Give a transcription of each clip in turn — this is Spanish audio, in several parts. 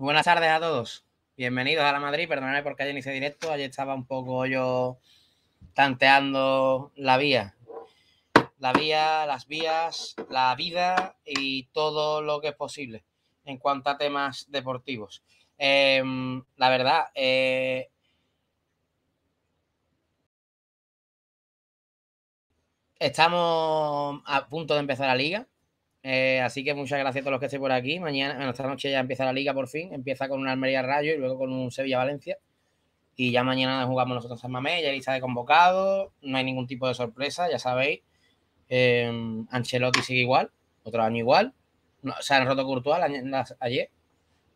Buenas tardes a todos. Bienvenidos a la Madrid. Perdonadme porque ayer hice directo. Ayer estaba un poco yo tanteando la vía. La vía, las vías, la vida y todo lo que es posible en cuanto a temas deportivos. Em, la verdad, eh, estamos a punto de empezar la liga. Eh, así que muchas gracias a todos los que estén por aquí. Mañana, esta noche ya empieza la liga por fin. Empieza con un Almería Rayo y luego con un Sevilla Valencia. Y ya mañana jugamos nosotros en Mamé, ya lista de convocado no hay ningún tipo de sorpresa, ya sabéis. Eh, Ancelotti sigue igual, otro año igual. No, se han roto Courtois ayer.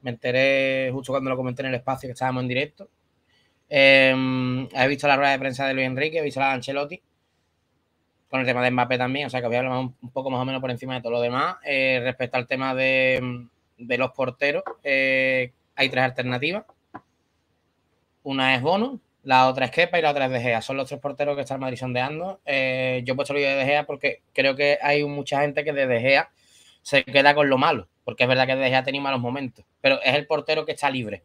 Me enteré justo cuando lo comenté en el espacio que estábamos en directo. Eh, he visto la rueda de prensa de Luis Enrique, he visto la de Ancelotti con el tema de Mbappé también, o sea que voy a hablar un, poco más o menos por encima de todo lo demás. Eh, respecto al tema de, los porteros, eh, hay tres alternativas. Una es Bono, la otra es Kepa y la otra es De Gea. Son los tres porteros que está el Madrid sondeando. Eh, yo he puesto el de De Gea porque creo que hay mucha gente que de De Gea se queda con lo malo, porque es verdad que De Gea ha tenido malos momentos, pero es el portero que está libre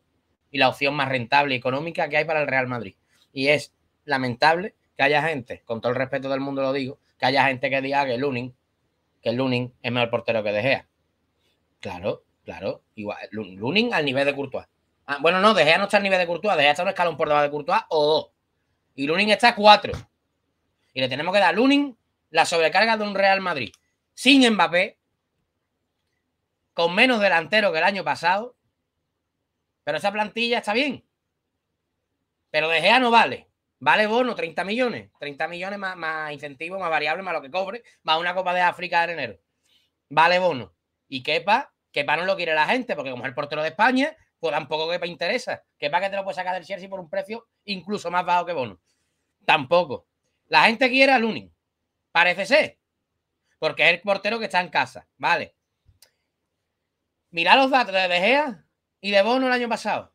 y la opción más rentable y económica que hay para el Real Madrid. Y es lamentable que haya gente, con todo el respeto del mundo lo digo, que haya gente que diga que Lunin, que Lunin es mejor portero que De Claro, claro. Igual, Lunin al nivel de Courtois. Ah, bueno, no, De no está al nivel de Courtois. De Gea está un escalón por debajo de Courtois o dos. Y Lunin está a cuatro. Y le tenemos que dar a Lunin la sobrecarga de un Real Madrid. Sin Mbappé, con menos delantero que el año pasado. Pero esa plantilla está bien. Pero De no vale. Vale bono, 30 millones. 30 millones más, más incentivos, más variables, más lo que cobre, más una Copa de África de enero. Vale bono. Y quepa, quepa no lo quiere la gente, porque como es el portero de España, pues tampoco quepa interesa. Quepa que te lo puede sacar del Chelsea por un precio incluso más bajo que bono. Tampoco. La gente quiere a Lunin. Parece ser. Porque es el portero que está en casa. Vale. Mirá los datos de De y de Bono el año pasado.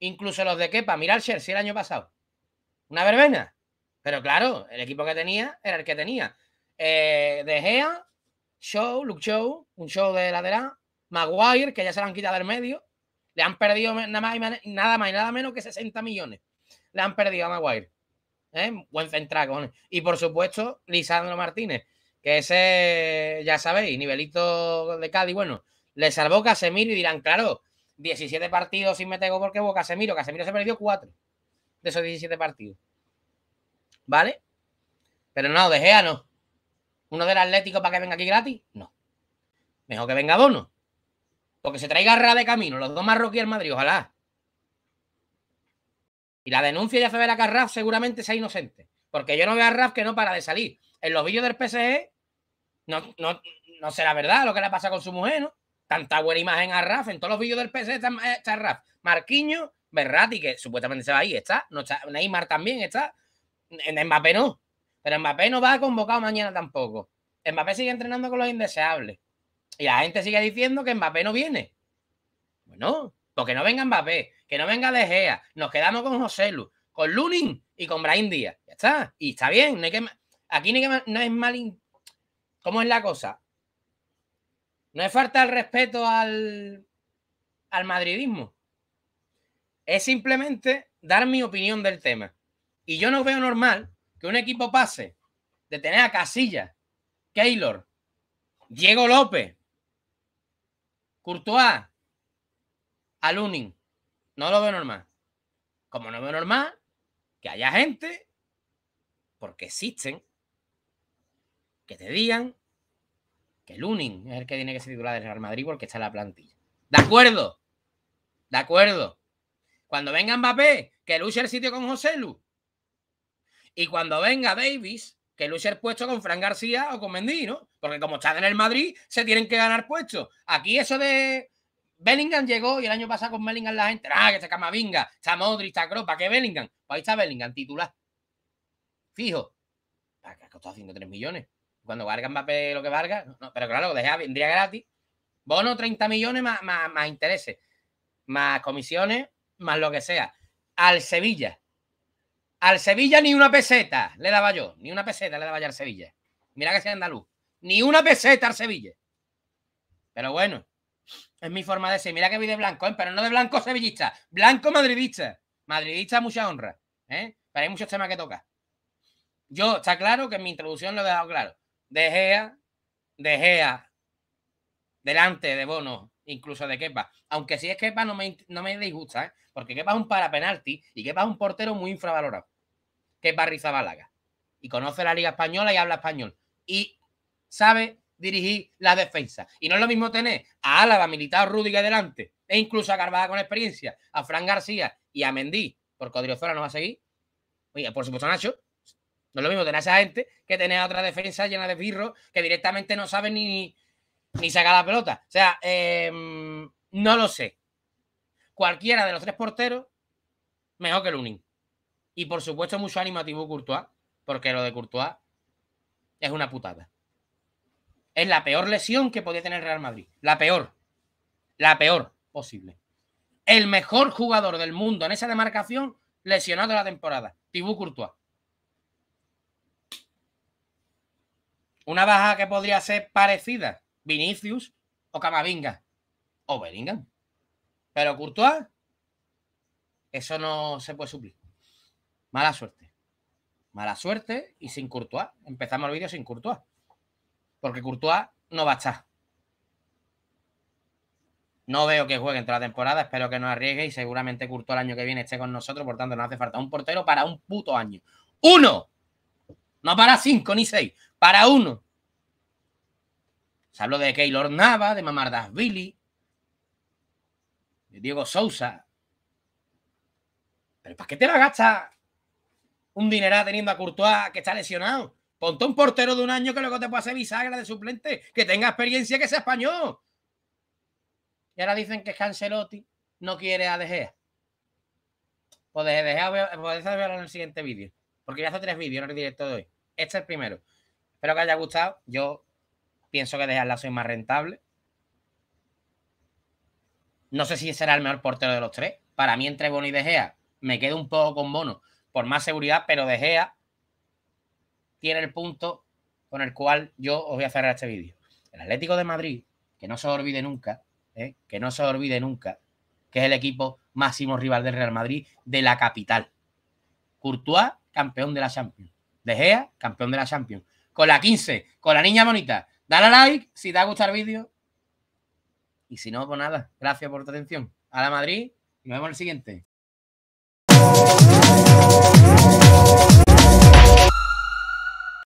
Incluso los de Kepa. Mirá el Chelsea el año pasado una verbena. Pero claro, el equipo que tenía era el que tenía. Eh, de Gea, Show, Luke Show, un show de lateral, Maguire, que ya se lo han quitado del medio, le han perdido nada más y nada, más nada menos que 60 millones. Le han perdido a Maguire. ¿eh? Buen central, Y por supuesto, Lisandro Martínez, que ese, ya sabéis, nivelito de Cádiz, bueno, le salvó Casemiro y dirán, claro, 17 partidos sin me tengo porque hubo Casemiro, Casemiro se perdió 4 de esos 17 partidos. ¿Vale? Pero no, De no. ¿Uno del Atlético para que venga aquí gratis? No. Mejor que venga Dono. Porque se traiga Ra de camino, los dos marroquíes y Madrid, ojalá. Y la denuncia de se Carraf seguramente sea inocente. Porque yo no veo a Raf que no para de salir. En los vídeos del PSG no, no, no será verdad lo que le pasa con su mujer, ¿no? Tanta buena imagen a Raf. En todos los vídeos del PSG está, está Raf. Marquiño Berrati, que supuestamente se va ahí, está. No está. Neymar también está. En Mbappé no. Pero Mbappé no va convocado mañana tampoco. Mbappé sigue entrenando con los indeseables. Y la gente sigue diciendo que Mbappé no viene. Bueno, porque pues no venga Mbappé, que no venga De Gea. Nos quedamos con José Lu, con Lunin y con Brain Díaz. Ya está. Y está bien. No hay que, aquí no, es mal. ¿Cómo es la cosa? No es falta el respeto al, al madridismo es simplemente dar mi opinión del tema. Y yo no veo normal que un equipo pase de tener a Casilla, Keylor, Diego López, Courtois, a Lunin. No lo veo normal. Como no veo normal que haya gente, porque existen, que te digan que Lunin es el que tiene que ser titular del Real Madrid porque está en la plantilla. De acuerdo. De acuerdo. Cuando venga Mbappé, que luche el sitio con José Lu. Y cuando venga Davis, que luche el puesto con Fran García o con Mendy, ¿no? Porque como están en el Madrid, se tienen que ganar puestos. Aquí eso de Bellingham llegó y el año pasado con Bellingham la gente, ah, que se Camavinga, está Modri, está Cropa, qué Bellingham. Pues ahí está Bellingham, titular. Fijo. ¿Para qué ha costado 103 millones. Cuando valga Mbappé lo que valga, pero claro, lo dejé, vendría gratis. Bono 30 millones más, más intereses, más comisiones, más lo que sea, al Sevilla. Al Sevilla ni una peseta le daba yo, ni una peseta le daba yo al Sevilla. Mira que sea andaluz, ni una peseta al Sevilla. Pero bueno, es mi forma de decir, Mira que vi de blanco, ¿eh? pero no de blanco sevillista, blanco madridista. Madridista, mucha honra. ¿eh? Pero hay muchos temas que toca, Yo, está claro que en mi introducción lo he dejado claro. De Gea, de Gea, delante de Bono incluso de Kepa. Aunque si es Kepa no me, no me disgusta, ¿eh? porque Kepa es un parapenalti y Kepa es un portero muy infravalorado. Kepa Barrizabalaga. Y conoce la Liga Española y habla español. Y sabe dirigir la defensa. Y no es lo mismo tener a Álava, Militao, Rudiger delante, e incluso a Carvajal con experiencia, a Fran García y a Mendy, porque Odriozola no va a seguir. Oye, por supuesto, Nacho. No es lo mismo tener a esa gente que tener a otra defensa llena de birros que directamente no sabe ni, ni saca la pelota. O sea, em, no lo sé. Cualquiera de los tres porteros, mejor que Lunin. Y por supuesto, mucho ánimo a Courtois, porque lo de Courtois es una putada. Es la peor lesión que podía tener Real Madrid. La peor. La peor posible. El mejor jugador del mundo en esa demarcación lesionado de la temporada. Thibaut Courtois. Una baja que podría ser parecida Vinicius o Camavinga o Bellingham. Pero Courtois, eso no se puede suplir. Mala suerte. Mala suerte y sin Courtois. Empezamos el vídeo sin Courtois. Porque Courtois no va a estar. No veo que juegue en toda la temporada, espero que no arriesgue y seguramente Courtois el año que viene esté con nosotros, por tanto no hace falta un portero para un puto año. ¡Uno! No para cinco ni seis, para uno. Se habló de Keylor Nava, de Mamardas Billy, de Diego Sousa. Pero ¿para qué te la gasta un dinerá teniendo a Courtois que está lesionado? Ponte un portero de un año que luego te puede hacer bisagra de suplente, que tenga experiencia, que sea español. Y ahora dicen que Cancelotti no quiere a De Gea. Pues De verlo pues en el siguiente vídeo. Porque ya hace tres vídeos en el directo de hoy. Este es el primero. Espero que haya gustado. Yo Pienso que dejarla soy más rentable. No sé si será el mejor portero de los tres. Para mí, entre Bono y De Gea, me quedo un poco con Bono por más seguridad, pero De Gea tiene el punto con el cual yo os voy a cerrar este vídeo. El Atlético de Madrid, que no se olvide nunca, ¿eh? que no se olvide nunca, que es el equipo máximo rival del Real Madrid de la capital. Courtois, campeón de la Champions. De Gea, campeón de la Champions. Con la 15, con la niña bonita, Dale a like si te ha gustado el vídeo. Y si no, pues nada. Gracias por tu atención. A la Madrid y nos vemos en el siguiente.